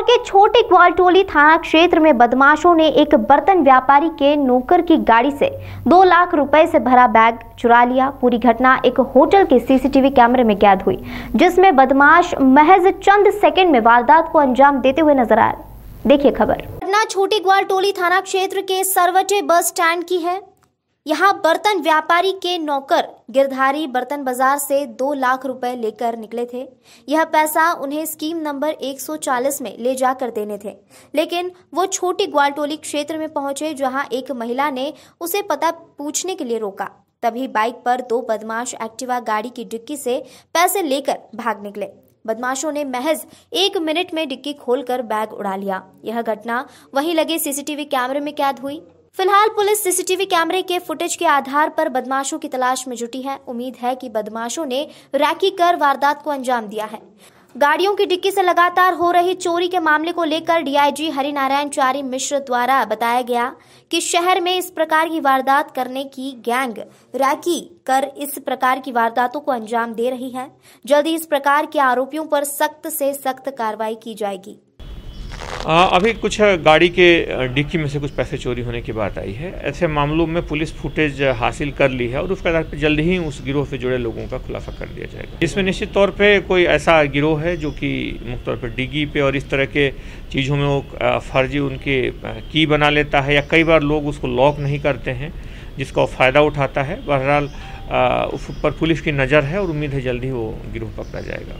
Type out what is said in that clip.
इंदौर के छोटे ग्वालटोली थाना क्षेत्र में बदमाशों ने एक बर्तन व्यापारी के नौकर की गाड़ी से दो लाख रुपए से भरा बैग चुरा लिया पूरी घटना एक होटल के सीसीटीवी कैमरे में कैद हुई जिसमें बदमाश महज चंद सेकंड में वारदात को अंजाम देते हुए नजर आए देखिए खबर घटना छोटी ग्वालटोली थाना क्षेत्र के सरवटे बस स्टैंड की है यहाँ बर्तन व्यापारी के नौकर गिरधारी बर्तन बाजार से दो लाख रुपए लेकर निकले थे यह पैसा उन्हें स्कीम नंबर 140 में ले जाकर देने थे लेकिन वो छोटी ग्वालटोली क्षेत्र में पहुंचे जहां एक महिला ने उसे पता पूछने के लिए रोका तभी बाइक पर दो बदमाश एक्टिवा गाड़ी की डिक्की से पैसे लेकर भाग निकले बदमाशों ने महज एक मिनट में डिक्की खोलकर बैग उड़ा लिया यह घटना वहीं लगे सीसीटीवी कैमरे में कैद हुई फिलहाल पुलिस सीसीटीवी कैमरे के फुटेज के आधार पर बदमाशों की तलाश में जुटी है उम्मीद है कि बदमाशों ने रैकी कर वारदात को अंजाम दिया है गाड़ियों की डिक्की से लगातार हो रही चोरी के मामले को लेकर डीआईजी हरिनारायण चारी मिश्र द्वारा बताया गया कि शहर में इस प्रकार की वारदात करने की गैंग रैकी कर इस प्रकार की वारदातों को अंजाम दे रही है ही इस प्रकार के आरोपियों पर सख्त से सख्त कार्रवाई की जाएगी आ, अभी कुछ गाड़ी के डिक्की में से कुछ पैसे चोरी होने की बात आई है ऐसे मामलों में पुलिस फुटेज हासिल कर ली है और उसके आधार पर जल्द ही उस गिरोह से जुड़े लोगों का खुलासा कर दिया जाएगा इसमें निश्चित तौर पे कोई ऐसा गिरोह है जो कि मुख्य तौर पर डिगी पे और इस तरह के चीज़ों में वो फर्जी उनके की बना लेता है या कई बार लोग उसको लॉक नहीं करते हैं जिसका फ़ायदा उठाता है बहरहाल उस पर पुलिस की नज़र है और उम्मीद है जल्द ही वो गिरोह पकड़ा जाएगा